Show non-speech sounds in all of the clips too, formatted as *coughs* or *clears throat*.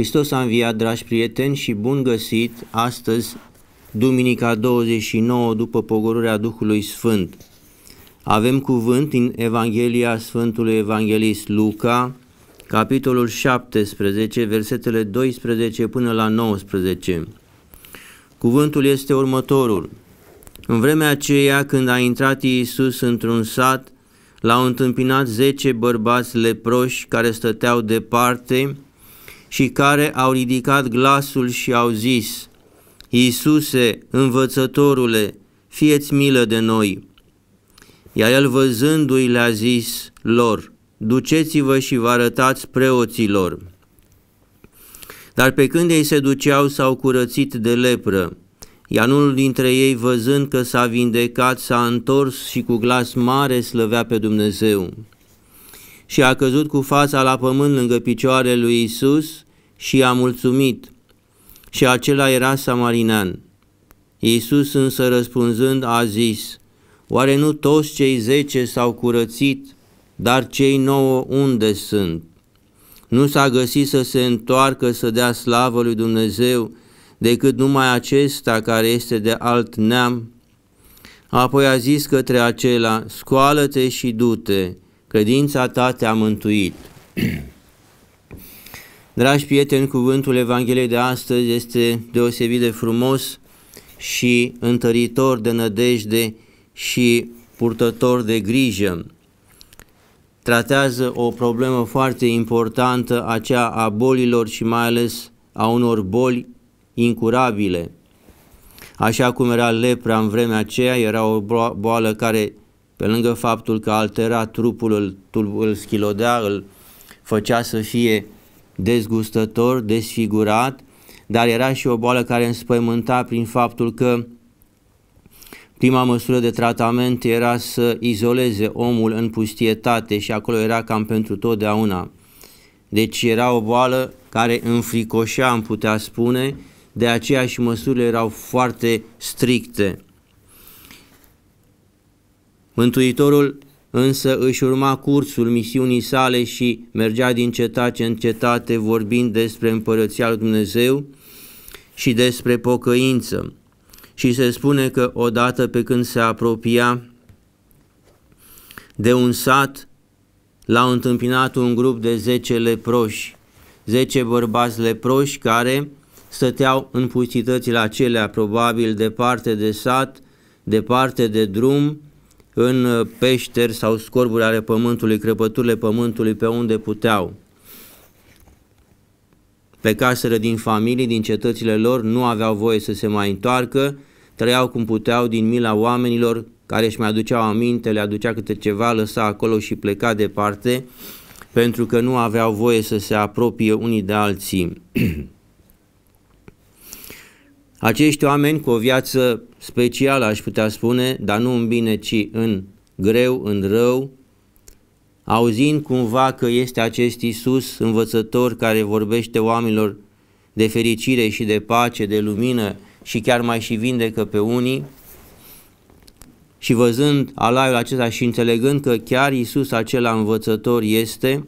Hristos a înviat, dragi prieteni, și bun găsit astăzi, Duminica 29 după pogorârea Duhului Sfânt. Avem cuvânt din Evanghelia Sfântului Evanghelist Luca, capitolul 17, versetele 12 până la 19. Cuvântul este următorul. În vremea aceea, când a intrat Iisus într-un sat, l-au întâmpinat zece bărbați leproși care stăteau departe, și care au ridicat glasul și au zis, Iisuse, învățătorule, fieți milă de noi. Iar el văzându-i le-a zis lor, duceți-vă și vă arătați preoților. Dar pe când ei se duceau, s-au curățit de lepră. Iar unul dintre ei, văzând că s-a vindecat, s-a întors și cu glas mare slăvea pe Dumnezeu și a căzut cu fața la pământ lângă picioarele lui Isus și a mulțumit. Și acela era samarinan. Isus, însă răspunzând a zis, Oare nu toți cei zece s-au curățit, dar cei nouă unde sunt? Nu s-a găsit să se întoarcă să dea slavă lui Dumnezeu decât numai acesta care este de alt neam? Apoi a zis către acela, scoală-te și du-te, credința ta te-a mântuit. *clears throat* Dragi prieteni, cuvântul Evangheliei de astăzi este deosebit de frumos și întăritor de nădejde și purtător de grijă. Tratează o problemă foarte importantă, aceea a bolilor și mai ales a unor boli incurabile. Așa cum era lepra în vremea aceea, era o boală care pe lângă faptul că altera trupul, îl, îl schilodea, îl făcea să fie dezgustător, desfigurat, dar era și o boală care înspăimânta prin faptul că prima măsură de tratament era să izoleze omul în pustietate și acolo era cam pentru totdeauna. Deci era o boală care înfricoșea, am putea spune, de aceea și măsurile erau foarte stricte. Mântuitorul însă își urma cursul misiunii sale și mergea din cetate în cetate vorbind despre împărăția lui Dumnezeu și despre pocăință. Și se spune că odată pe când se apropia de un sat, l-au întâmpinat un grup de zece leproși, zece bărbați leproși care stăteau în puțitățile acelea, probabil departe de sat, departe de drum, în uh, peșteri sau scorburi ale pământului, crăpăturile pământului pe unde puteau. casele din familii, din cetățile lor, nu aveau voie să se mai întoarcă, trăiau cum puteau din mila oamenilor care își mai aduceau aminte, le aducea câte ceva, lăsa acolo și pleca departe, pentru că nu aveau voie să se apropie unii de alții. *clears throat* Acești oameni cu o viață specială, aș putea spune, dar nu în bine, ci în greu, în rău, auzind cumva că este acest Iisus învățător care vorbește oamenilor de fericire și de pace, de lumină și chiar mai și vindecă pe unii, și văzând alaiul acesta și înțelegând că chiar Iisus acela învățător este,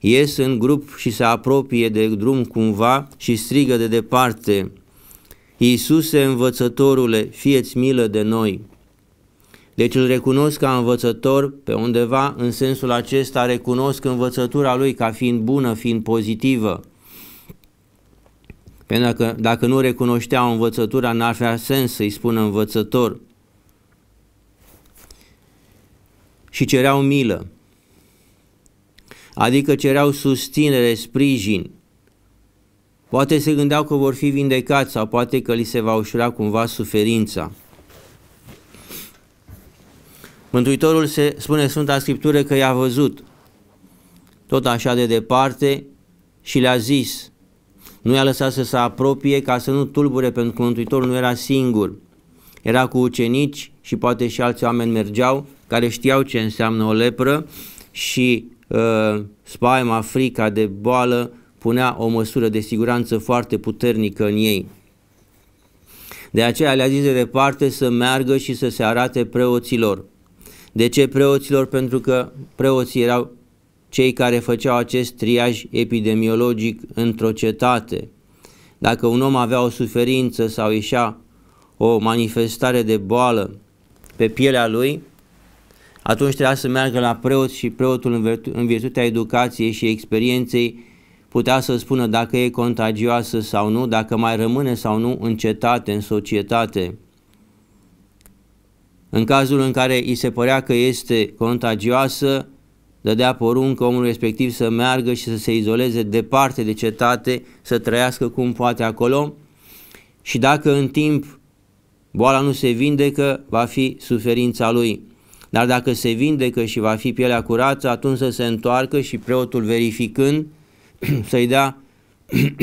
ies în grup și se apropie de drum cumva și strigă de departe, Iisuse învățătorule, fieți milă de noi. Deci îl recunosc ca învățător, pe undeva în sensul acesta recunosc învățătura lui ca fiind bună, fiind pozitivă. Pentru că dacă nu recunoștea învățătura, n-ar avea sens să-i spună învățător. Și cereau milă, adică cereau susținere, sprijin, Poate se gândeau că vor fi vindecați sau poate că li se va ușura cumva suferința. Mântuitorul se spune Sfânta Scriptură că i-a văzut tot așa de departe și le-a zis. Nu i-a lăsat să se apropie ca să nu tulbure pentru că Mântuitorul nu era singur. Era cu ucenici și poate și alți oameni mergeau care știau ce înseamnă o lepră și uh, spaima, frica de boală punea o măsură de siguranță foarte puternică în ei. De aceea le-a zis de departe să meargă și să se arate preoților. De ce preoților? Pentru că preoții erau cei care făceau acest triaj epidemiologic într-o cetate. Dacă un om avea o suferință sau ieșea o manifestare de boală pe pielea lui, atunci trebuia să meargă la preot și preotul în, în virtutea educației și experienței putea să spună dacă e contagioasă sau nu, dacă mai rămâne sau nu în cetate, în societate. În cazul în care îi se părea că este contagioasă, dădea poruncă omul respectiv să meargă și să se izoleze departe de cetate, să trăiască cum poate acolo și dacă în timp boala nu se vindecă, va fi suferința lui. Dar dacă se vindecă și va fi pielea curată, atunci să se întoarcă și preotul verificând *clears throat* să-i dea *clears throat*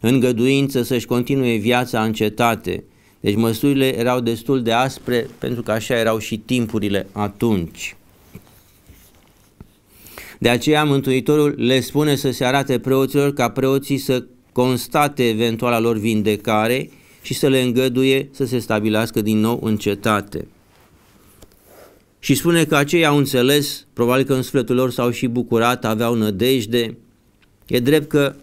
îngăduință să-și continue viața în cetate. Deci măsurile erau destul de aspre pentru că așa erau și timpurile atunci. De aceea Mântuitorul le spune să se arate preoților ca preoții să constate eventuala lor vindecare și să le îngăduie să se stabilească din nou în cetate. Și spune că aceia au înțeles, probabil că în sufletul lor s-au și bucurat, aveau nădejde. E drept că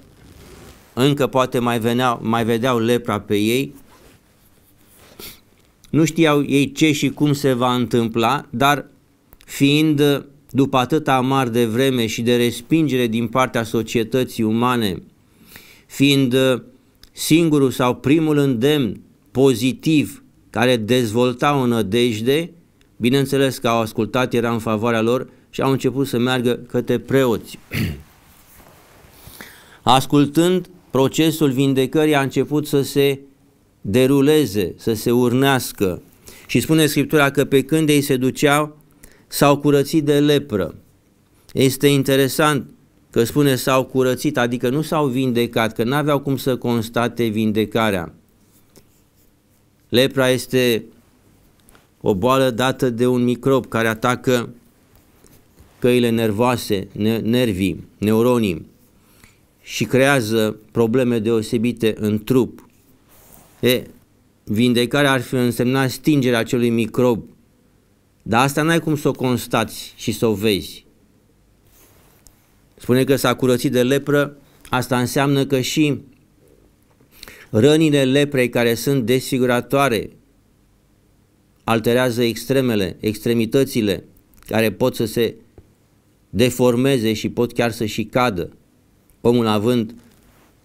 încă poate mai, veneau, mai vedeau lepra pe ei, nu știau ei ce și cum se va întâmpla, dar fiind după atât amar de vreme și de respingere din partea societății umane, fiind singurul sau primul îndemn pozitiv care dezvolta o nădejde, Bineînțeles că au ascultat, era în favoarea lor și au început să meargă către preoți. *clears throat* Ascultând, procesul vindecării a început să se deruleze, să se urnească. Și spune Scriptura că pe când ei se duceau, s-au curățit de lepră. Este interesant că spune s-au curățit, adică nu s-au vindecat, că n-aveau cum să constate vindecarea. Lepra este o boală dată de un microb care atacă căile nervoase, ne- nervii, neuronii și creează probleme deosebite în trup. E, vindecarea ar fi însemnat stingerea acelui microb, dar asta n-ai cum să o constați și să o vezi. Spune că s-a curățit de lepră, asta înseamnă că și rănile leprei care sunt desfiguratoare, alterează extremele, extremitățile care pot să se deformeze și pot chiar să și cadă. Omul având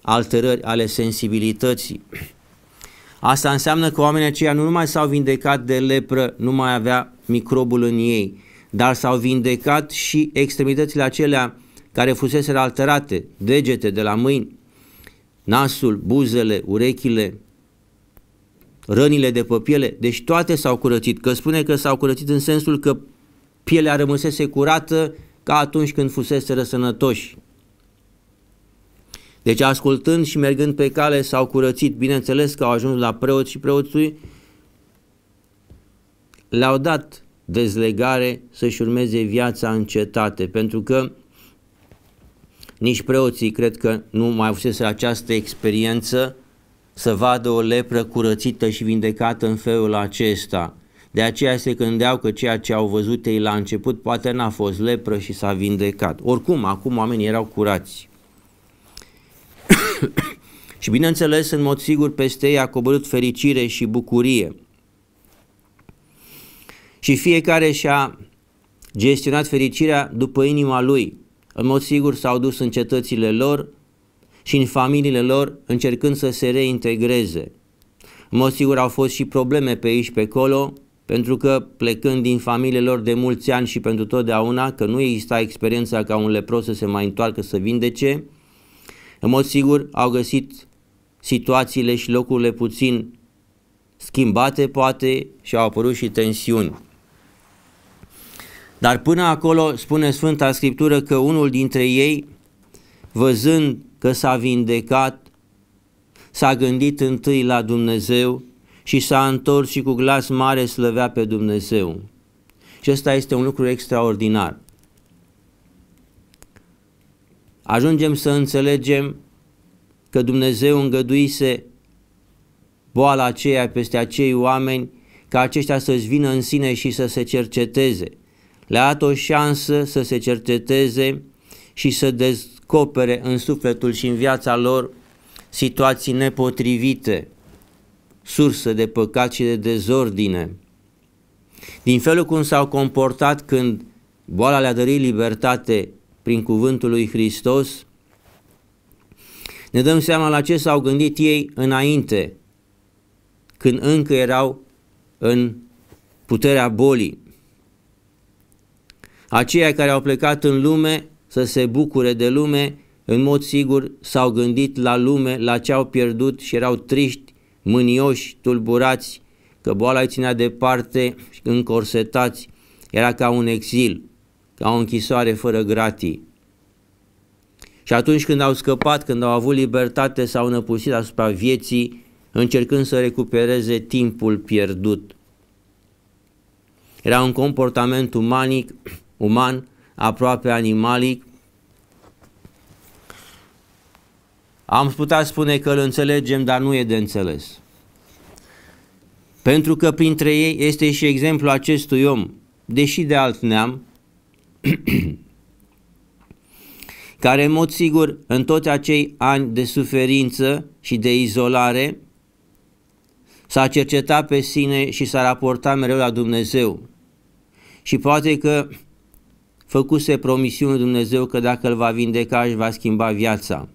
alterări ale sensibilității. Asta înseamnă că oamenii aceia nu numai s-au vindecat de lepră, nu mai avea microbul în ei, dar s-au vindecat și extremitățile acelea care fusese alterate, degete de la mâini, nasul, buzele, urechile, rănile de pe piele, deci toate s-au curățit. Că spune că s-au curățit în sensul că pielea rămăsese curată ca atunci când fusese răsănătoși. Deci ascultând și mergând pe cale s-au curățit. Bineînțeles că au ajuns la preot și preoții le-au dat dezlegare să-și urmeze viața în cetate, pentru că nici preoții cred că nu mai fusese această experiență să vadă o lepră curățită și vindecată în felul acesta. De aceea se gândeau că ceea ce au văzut ei la început poate n-a fost lepră și s-a vindecat. Oricum, acum oamenii erau curați. *coughs* și bineînțeles, în mod sigur, peste ei a coborât fericire și bucurie. Și fiecare și-a gestionat fericirea după inima lui. În mod sigur s-au dus în cetățile lor, și în familiile lor încercând să se reintegreze. În mod sigur au fost și probleme pe aici pe acolo, pentru că plecând din familiile lor de mulți ani și pentru totdeauna, că nu exista experiența ca un lepros să se mai întoarcă să vindece, în mod sigur au găsit situațiile și locurile puțin schimbate poate și au apărut și tensiuni. Dar până acolo spune Sfânta Scriptură că unul dintre ei, văzând că s-a vindecat, s-a gândit întâi la Dumnezeu și s-a întors și cu glas mare slăvea pe Dumnezeu. Și ăsta este un lucru extraordinar. Ajungem să înțelegem că Dumnezeu îngăduise boala aceea peste acei oameni ca aceștia să-și vină în sine și să se cerceteze. Le-a dat o șansă să se cerceteze și să dez- descopere în sufletul și în viața lor situații nepotrivite, sursă de păcat și de dezordine. Din felul cum s-au comportat când boala le-a dărit libertate prin cuvântul lui Hristos, ne dăm seama la ce s-au gândit ei înainte, când încă erau în puterea bolii. Aceia care au plecat în lume să se bucure de lume, în mod sigur s-au gândit la lume, la ce au pierdut și erau triști, mânioși, tulburați, că boala îi ținea departe, încorsetați, era ca un exil, ca o închisoare fără gratii. Și atunci când au scăpat, când au avut libertate, s-au năpusit asupra vieții, încercând să recupereze timpul pierdut. Era un comportament umanic, uman aproape animalic, am putea spune că îl înțelegem, dar nu e de înțeles. Pentru că printre ei este și exemplu acestui om, deși de alt neam, *clears throat* care în mod sigur în toți acei ani de suferință și de izolare s-a cercetat pe sine și s-a raportat mereu la Dumnezeu. Și poate că făcuse promisiunea Dumnezeu că dacă îl va vindeca își va schimba viața.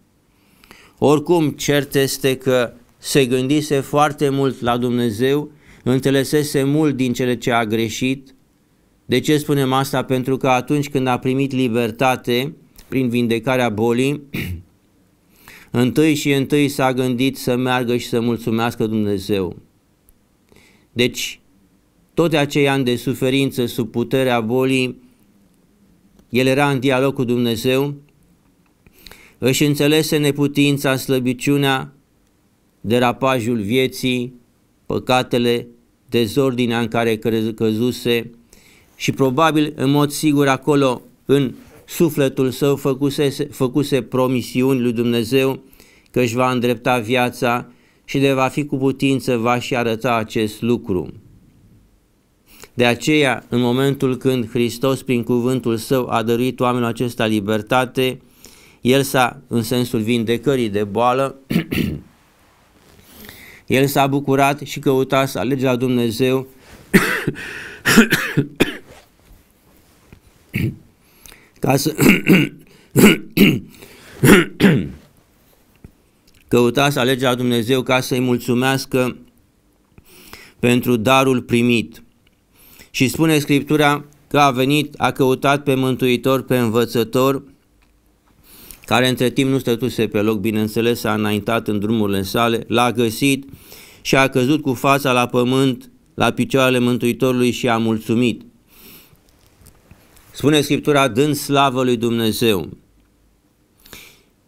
Oricum, cert este că se gândise foarte mult la Dumnezeu, înțelesese mult din cele ce a greșit. De ce spunem asta? Pentru că atunci când a primit libertate prin vindecarea bolii, *clears throat* întâi și întâi s-a gândit să meargă și să mulțumească Dumnezeu. Deci, toate acei ani de suferință sub puterea bolii el era în dialog cu Dumnezeu, își înțelese neputința, slăbiciunea, derapajul vieții, păcatele, dezordinea în care căzuse și probabil în mod sigur acolo în sufletul său făcuse, făcuse promisiuni lui Dumnezeu că își va îndrepta viața și de va fi cu putință va și arăta acest lucru. De aceea, în momentul când Hristos, prin cuvântul său, a dăruit oamenilor acesta libertate, el s-a, în sensul vindecării de boală, *clears throat* el s-a bucurat și căuta să alege la Dumnezeu *clears throat* ca să *clears throat* căuta să alege la Dumnezeu ca să-i mulțumească pentru darul primit. Și spune Scriptura că a venit, a căutat pe Mântuitor, pe Învățător, care între timp nu stătuse pe loc, bineînțeles, a înaintat în drumurile sale, l-a găsit și a căzut cu fața la pământ, la picioarele Mântuitorului și a mulțumit. Spune Scriptura, dând slavă lui Dumnezeu.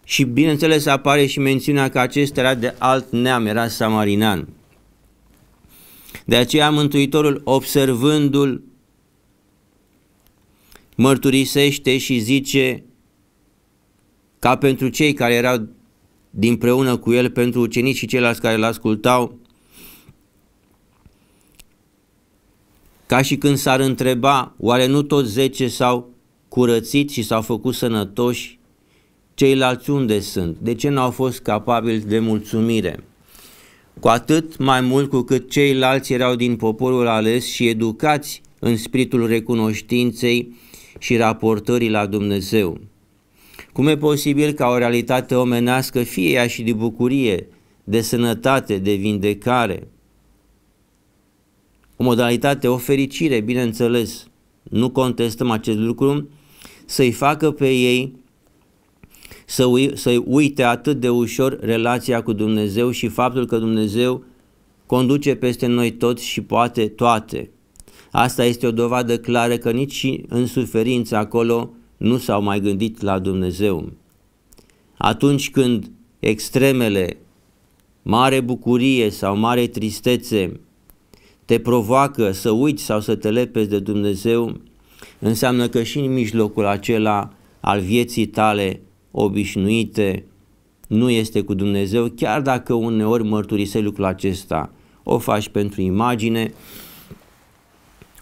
Și bineînțeles apare și mențiunea că acesta era de alt neam, era samarinan. De aceea Mântuitorul, observându-l, mărturisește și zice ca pentru cei care erau dinpreună cu el, pentru ucenici și ceilalți care îl ascultau, ca și când s-ar întreba, oare nu toți zece s-au curățit și s-au făcut sănătoși, ceilalți unde sunt? De ce n-au fost capabili de mulțumire? cu atât mai mult cu cât ceilalți erau din poporul ales și educați în spiritul recunoștinței și raportării la Dumnezeu. Cum e posibil ca o realitate omenească, fie ea și de bucurie, de sănătate, de vindecare, o modalitate, o fericire, bineînțeles, nu contestăm acest lucru, să-i facă pe ei să, ui, să uite atât de ușor relația cu Dumnezeu și faptul că Dumnezeu conduce peste noi toți și poate toate. Asta este o dovadă clară că nici în suferință acolo nu s-au mai gândit la Dumnezeu. Atunci când extremele, mare bucurie sau mare tristețe, te provoacă să uiți sau să te lepezi de Dumnezeu, înseamnă că și în mijlocul acela al vieții tale obișnuite, nu este cu Dumnezeu, chiar dacă uneori mărturisești lucrul acesta. O faci pentru imagine,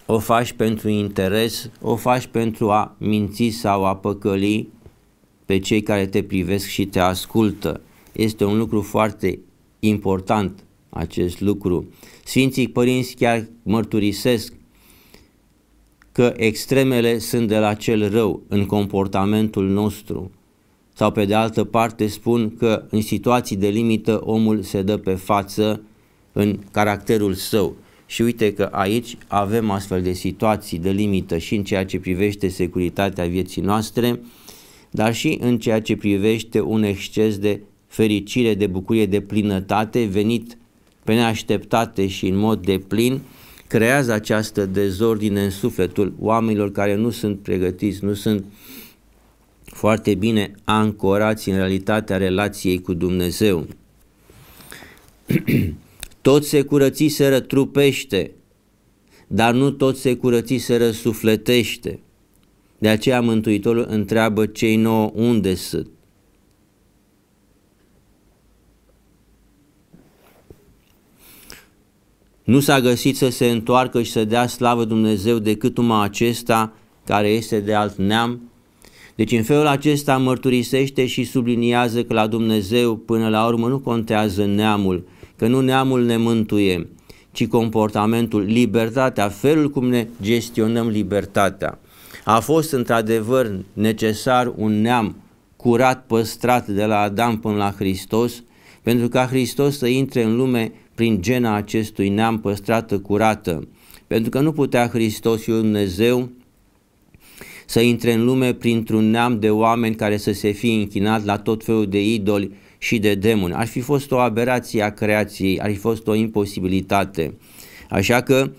o faci pentru interes, o faci pentru a minți sau a păcăli pe cei care te privesc și te ascultă. Este un lucru foarte important acest lucru. Sfinții părinți chiar mărturisesc că extremele sunt de la cel rău în comportamentul nostru. Sau pe de altă parte spun că în situații de limită omul se dă pe față în caracterul său. Și uite că aici avem astfel de situații de limită și în ceea ce privește securitatea vieții noastre, dar și în ceea ce privește un exces de fericire, de bucurie, de plinătate venit pe neașteptate și în mod de plin, creează această dezordine în sufletul oamenilor care nu sunt pregătiți, nu sunt uh, foarte bine ancorați în realitatea relației cu Dumnezeu. *clears throat* toți se curățiseră trupește, dar nu toți se curățiseră sufletește. De aceea Mântuitorul întreabă cei nouă unde sunt. Nu s-a găsit să se întoarcă și să dea slavă Dumnezeu decât numai acesta care este de alt neam deci în felul acesta mărturisește și subliniază că la Dumnezeu până la urmă nu contează neamul, că nu neamul ne mântuie, ci comportamentul, libertatea, felul cum ne gestionăm libertatea. A fost într-adevăr necesar un neam curat, păstrat de la Adam până la Hristos, pentru ca Hristos să intre în lume prin gena acestui neam păstrată, curată. Pentru că nu putea Hristos și Dumnezeu să intre în lume printr-un neam de oameni care să se fie închinat la tot felul de idoli și de demoni. Ar fi fost o aberație a creației, ar fi fost o imposibilitate. Așa că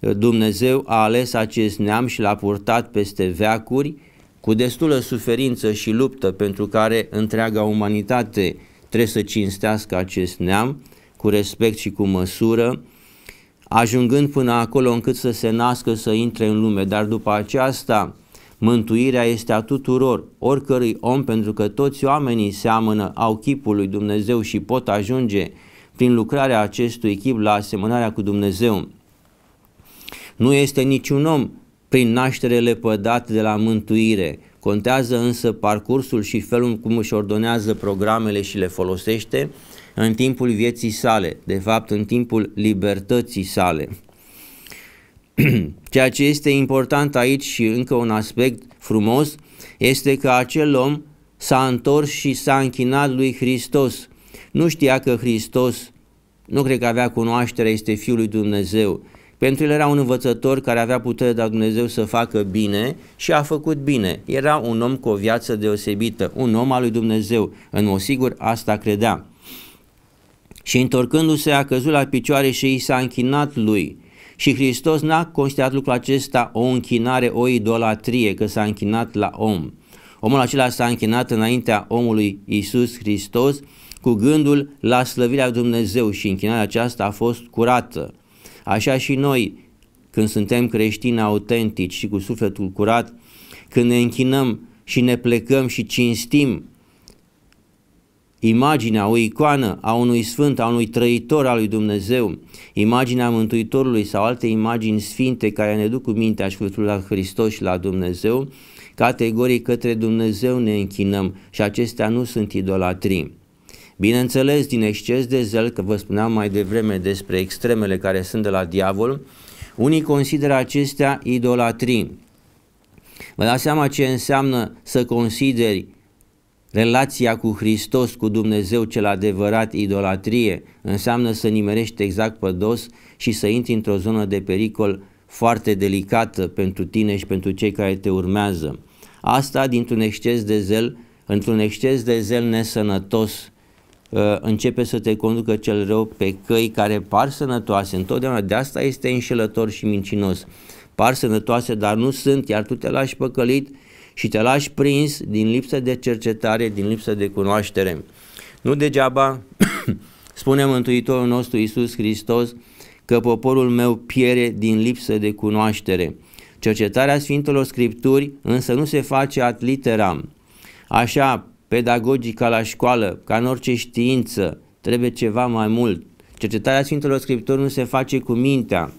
eh, Dumnezeu a ales acest neam și l-a purtat peste veacuri cu destulă suferință și luptă pentru care întreaga umanitate trebuie să cinstească acest neam cu respect și cu măsură, ajungând până acolo încât să se nască, să intre în lume. Dar după aceasta, Mântuirea este a tuturor, oricărui om, pentru că toți oamenii seamănă, au chipul lui Dumnezeu și pot ajunge prin lucrarea acestui chip la asemănarea cu Dumnezeu. Nu este niciun om prin naștere lepădat de la mântuire, contează însă parcursul și felul cum își ordonează programele și le folosește în timpul vieții sale, de fapt în timpul libertății sale. *clears throat* Ceea ce este important aici și încă un aspect frumos este că acel om s-a întors și s-a închinat lui Hristos. Nu știa că Hristos, nu cred că avea cunoaștere, este Fiul lui Dumnezeu. Pentru el era un învățător care avea putere de la Dumnezeu să facă bine și a făcut bine. Era un om cu o viață deosebită, un om al lui Dumnezeu. În mod sigur, asta credea. Și întorcându-se, a căzut la picioare și i s-a închinat lui. Și Hristos n-a considerat lucrul acesta o închinare, o idolatrie, că s-a închinat la om. Omul acela s-a închinat înaintea omului Isus Hristos cu gândul la slăvirea Dumnezeu și închinarea aceasta a fost curată. Așa și noi, când suntem creștini autentici și cu sufletul curat, când ne închinăm și ne plecăm și cinstim imaginea, o icoană a unui sfânt, a unui trăitor al lui Dumnezeu, imaginea Mântuitorului sau alte imagini sfinte care ne duc cu mintea și cu la Hristos și la Dumnezeu, categorii către Dumnezeu ne închinăm și acestea nu sunt idolatrii. Bineînțeles, din exces de zel, că vă spuneam mai devreme despre extremele care sunt de la diavol, unii consideră acestea idolatrii. Vă dați seama ce înseamnă să consideri Relația cu Hristos, cu Dumnezeu cel adevărat, idolatrie, înseamnă să nimerești exact pe dos și să intri într-o zonă de pericol foarte delicată pentru tine și pentru cei care te urmează. Asta dintr-un exces de zel, într-un exces de zel nesănătos, ă, începe să te conducă cel rău pe căi care par sănătoase întotdeauna. De asta este înșelător și mincinos. Par sănătoase, dar nu sunt, iar tu te lași păcălit și te lași prins din lipsă de cercetare, din lipsă de cunoaștere. Nu degeaba *coughs* spune Mântuitorul nostru Iisus Hristos că poporul meu piere din lipsă de cunoaștere. Cercetarea Sfintelor Scripturi însă nu se face ad literam. Așa, pedagogica la școală, ca în orice știință, trebuie ceva mai mult. Cercetarea Sfintelor Scripturi nu se face cu mintea,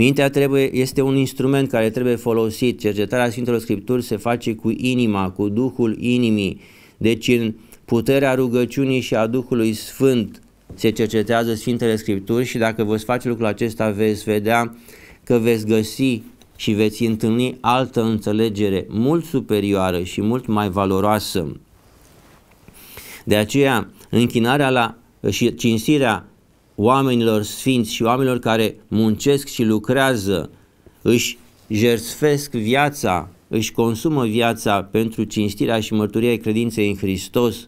Mintea trebuie, este un instrument care trebuie folosit. Cercetarea Sfintelor Scripturi se face cu inima, cu Duhul inimii. Deci în puterea rugăciunii și a Duhului Sfânt se cercetează Sfintele Scripturi și dacă vă face lucrul acesta veți vedea că veți găsi și veți întâlni altă înțelegere mult superioară și mult mai valoroasă. De aceea, închinarea la și cinstirea oamenilor sfinți și oamenilor care muncesc și lucrează, își jertfesc viața, își consumă viața pentru cinstirea și mărturia credinței în Hristos,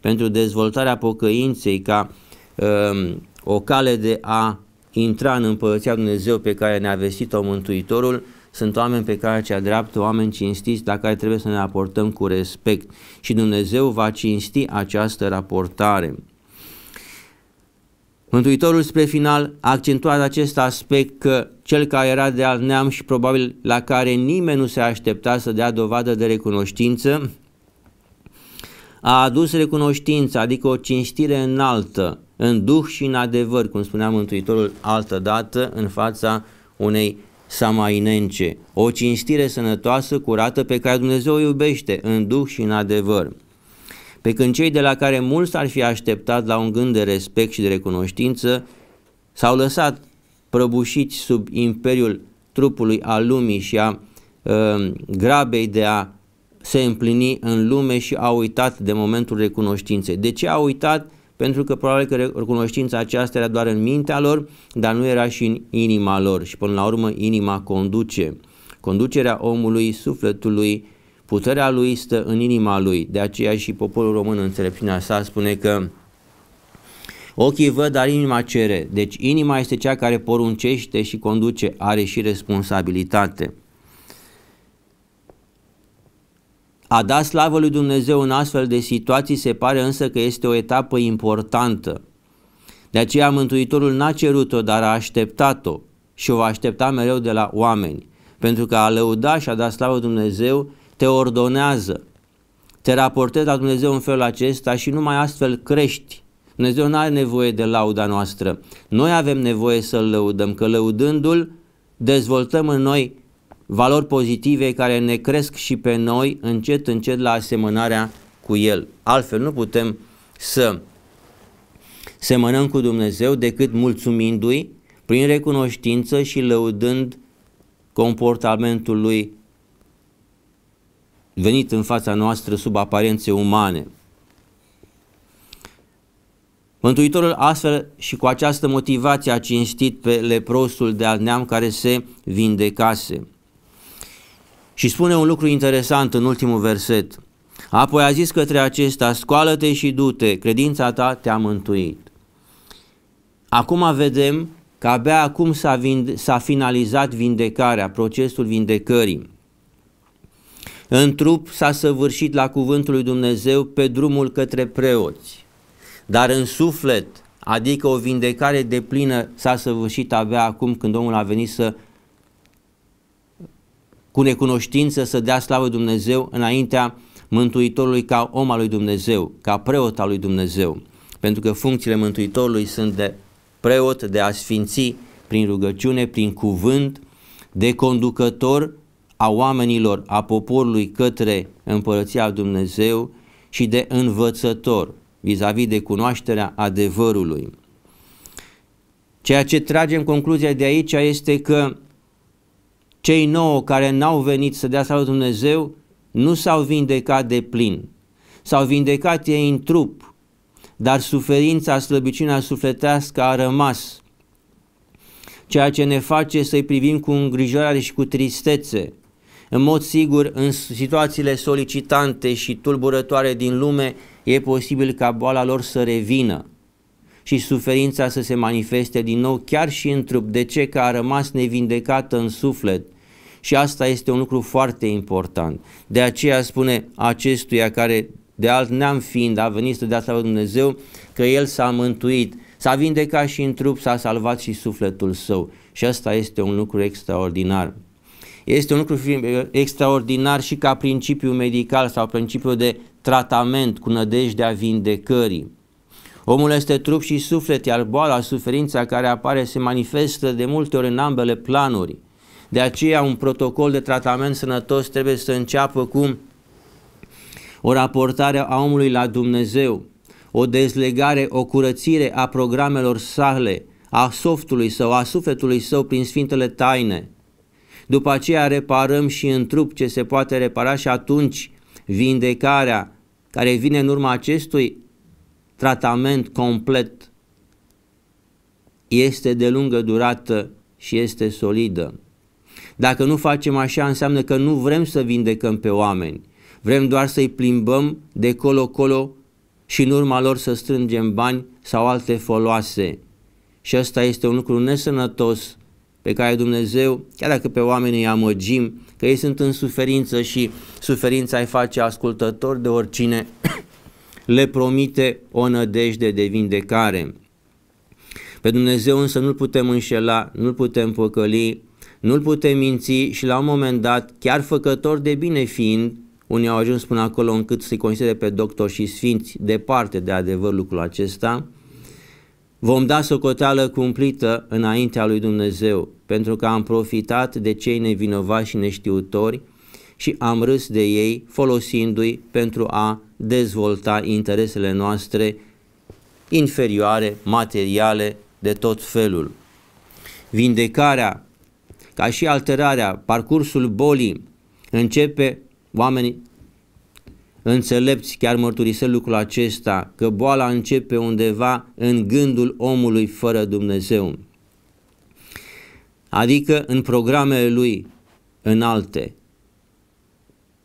pentru dezvoltarea pocăinței ca um, o cale de a intra în Împărăția Dumnezeu pe care ne-a vestit-o Mântuitorul, sunt oameni pe care cea dreaptă, oameni cinstiți, la care trebuie să ne raportăm cu respect și Dumnezeu va cinsti această raportare. Mântuitorul spre final a accentuat acest aspect că cel care era de alt neam și probabil la care nimeni nu se aștepta să dea dovadă de recunoștință, a adus recunoștință, adică o cinstire înaltă, în duh și în adevăr, cum spunea Mântuitorul altă dată, în fața unei samainence, o cinstire sănătoasă, curată, pe care Dumnezeu o iubește, în duh și în adevăr pe când cei de la care mulți ar fi așteptat la un gând de respect și de recunoștință s-au lăsat prăbușiți sub imperiul trupului a lumii și a uh, grabei de a se împlini în lume și au uitat de momentul recunoștinței. De ce au uitat? Pentru că probabil că recunoștința aceasta era doar în mintea lor, dar nu era și în inima lor și până la urmă inima conduce. Conducerea omului, sufletului, Puterea lui stă în inima lui. De aceea și poporul român în înțelepciunea sa spune că Ochii văd, dar inima cere. Deci inima este cea care poruncește și conduce, are și responsabilitate. A da slavă lui Dumnezeu în astfel de situații se pare însă că este o etapă importantă. De aceea Mântuitorul n-a cerut-o, dar a așteptat-o și o va aștepta mereu de la oameni. Pentru că a lăuda și a da slavă Dumnezeu te ordonează, te raportezi la Dumnezeu în felul acesta și numai astfel crești. Dumnezeu nu are nevoie de lauda noastră. Noi avem nevoie să-L lăudăm, că lăudându-L dezvoltăm în noi valori pozitive care ne cresc și pe noi încet, încet la asemănarea cu El. Altfel nu putem să semănăm cu Dumnezeu decât mulțumindu-i prin recunoștință și lăudând comportamentul Lui venit în fața noastră sub aparențe umane. Mântuitorul astfel și cu această motivație a cinstit pe leprosul de al neam care se vindecase. Și spune un lucru interesant în ultimul verset. Apoi a zis către acesta, scoală-te și du-te, credința ta te-a mântuit. Acum vedem că abia acum s-a, vind- finalizat vindecarea, procesul vindecării. În trup s-a săvârșit la cuvântul lui Dumnezeu pe drumul către preoți, dar în suflet, adică o vindecare de plină, s-a săvârșit abia acum când omul a venit să cu necunoștință să dea slavă Dumnezeu înaintea Mântuitorului ca om al lui Dumnezeu, ca preot al lui Dumnezeu. Pentru că funcțiile Mântuitorului sunt de preot, de a sfinți prin rugăciune, prin cuvânt, de conducător a oamenilor, a poporului către împărăția Dumnezeu și de învățător vis-a-vis de cunoașterea adevărului. Ceea ce tragem concluzia de aici este că cei nouă care n-au venit să dea salut Dumnezeu nu s-au vindecat de plin. S-au vindecat ei în trup, dar suferința, slăbiciunea sufletească a rămas. Ceea ce ne face să-i privim cu îngrijorare și cu tristețe, în mod sigur, în situațiile solicitante și tulburătoare din lume, e posibil ca boala lor să revină și suferința să se manifeste din nou chiar și în trup. De ce? Că a rămas nevindecată în suflet. Și asta este un lucru foarte important. De aceea spune acestuia care de alt neam fiind a venit să dea slavă Dumnezeu că el s-a mântuit, s-a vindecat și în trup, s-a salvat și sufletul său. Și asta este un lucru extraordinar. Este un lucru extraordinar și ca principiu medical sau principiu de tratament cu nădejdea vindecării. Omul este trup și suflet, iar boala, suferința care apare se manifestă de multe ori în ambele planuri. De aceea un protocol de tratament sănătos trebuie să înceapă cu o raportare a omului la Dumnezeu, o dezlegare, o curățire a programelor sale, a softului său, a sufletului său prin sfintele taine, după aceea reparăm și în trup ce se poate repara și atunci vindecarea care vine în urma acestui tratament complet este de lungă durată și este solidă. Dacă nu facem așa, înseamnă că nu vrem să vindecăm pe oameni. Vrem doar să-i plimbăm de colo-colo și în urma lor să strângem bani sau alte foloase. Și ăsta este un lucru nesănătos pe care Dumnezeu, chiar dacă pe oameni îi amăgim, că ei sunt în suferință și suferința îi face ascultător de oricine, *coughs* le promite o nădejde de vindecare. Pe Dumnezeu însă nu-L putem înșela, nu-L putem păcăli, nu-L putem minți și la un moment dat, chiar făcător de bine fiind, unii au ajuns până acolo încât să-i considere pe doctor și sfinți departe de adevăr lucrul acesta, vom da socoteală cumplită înaintea lui Dumnezeu, pentru că am profitat de cei nevinovați și neștiutori și am râs de ei folosindu-i pentru a dezvolta interesele noastre inferioare, materiale, de tot felul. Vindecarea, ca și alterarea, parcursul bolii, începe oamenii Înțelepți chiar mărturisesc lucrul acesta, că boala începe undeva în gândul omului fără Dumnezeu. Adică în programele lui înalte.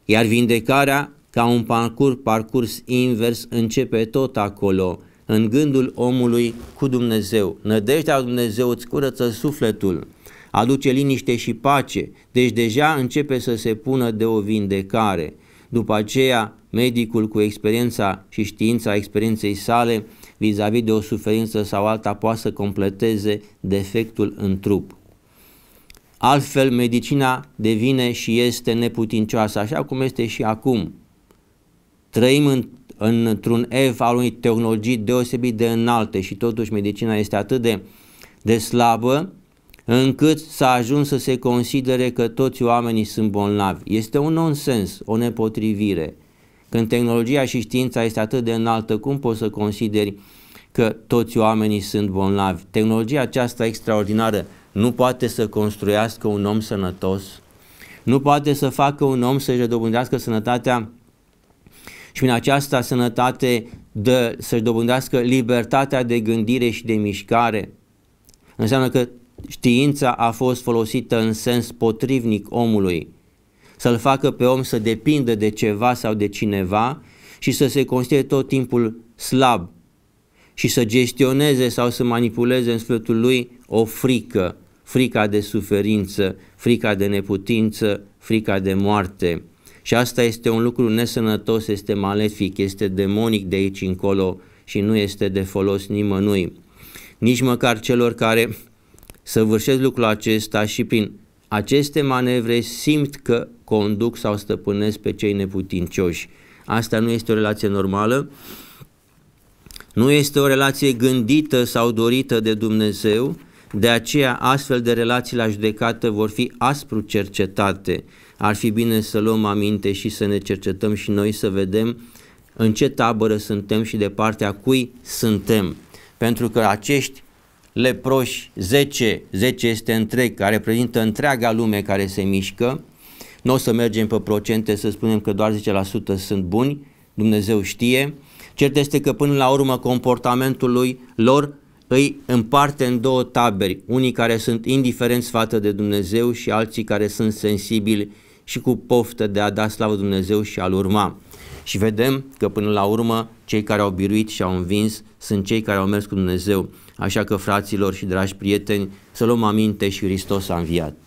Iar vindecarea, ca un parcurs, parcurs invers, începe tot acolo, în gândul omului cu Dumnezeu. Nădejdea Dumnezeu îți curăță sufletul, aduce liniște și pace, deci deja începe să se pună de o vindecare. După aceea, Medicul cu experiența și știința experienței sale vis-a-vis -vis de o suferință sau alta poate să completeze defectul în trup. Altfel, medicina devine și este neputincioasă, așa cum este și acum. Trăim în, într-un ev al unei tehnologii deosebit de înalte și totuși medicina este atât de, de slabă încât s-a ajuns să se considere că toți oamenii sunt bolnavi. Este un nonsens, o nepotrivire. Când tehnologia și știința este atât de înaltă, cum poți să consideri că toți oamenii sunt bolnavi? Tehnologia aceasta extraordinară nu poate să construiască un om sănătos, nu poate să facă un om să-și dobândească sănătatea și prin această sănătate dă, să-și dobândească libertatea de gândire și de mișcare. Înseamnă că știința a fost folosită în sens potrivnic omului să-l facă pe om să depindă de ceva sau de cineva și să se considere tot timpul slab și să gestioneze sau să manipuleze în sufletul lui o frică, frica de suferință, frica de neputință, frica de moarte. Și asta este un lucru nesănătos, este malefic, este demonic de aici încolo și nu este de folos nimănui. Nici măcar celor care săvârșesc lucrul acesta și prin aceste manevre simt că conduc sau stăpânesc pe cei neputincioși. Asta nu este o relație normală, nu este o relație gândită sau dorită de Dumnezeu, de aceea astfel de relații la judecată vor fi aspru cercetate. Ar fi bine să luăm aminte și să ne cercetăm și noi să vedem în ce tabără suntem și de partea cui suntem. Pentru că acești leproși, 10, 10 este întreg, care reprezintă întreaga lume care se mișcă, nu o să mergem pe procente să spunem că doar 10% sunt buni, Dumnezeu știe, cert este că până la urmă comportamentul lui lor îi împarte în două taberi, unii care sunt indiferenți față de Dumnezeu și alții care sunt sensibili și cu poftă de a da slavă Dumnezeu și a-L urma. Și vedem că până la urmă cei care au biruit și au învins sunt cei care au mers cu Dumnezeu. Așa că, fraților și dragi prieteni, să luăm aminte și Hristos a înviat.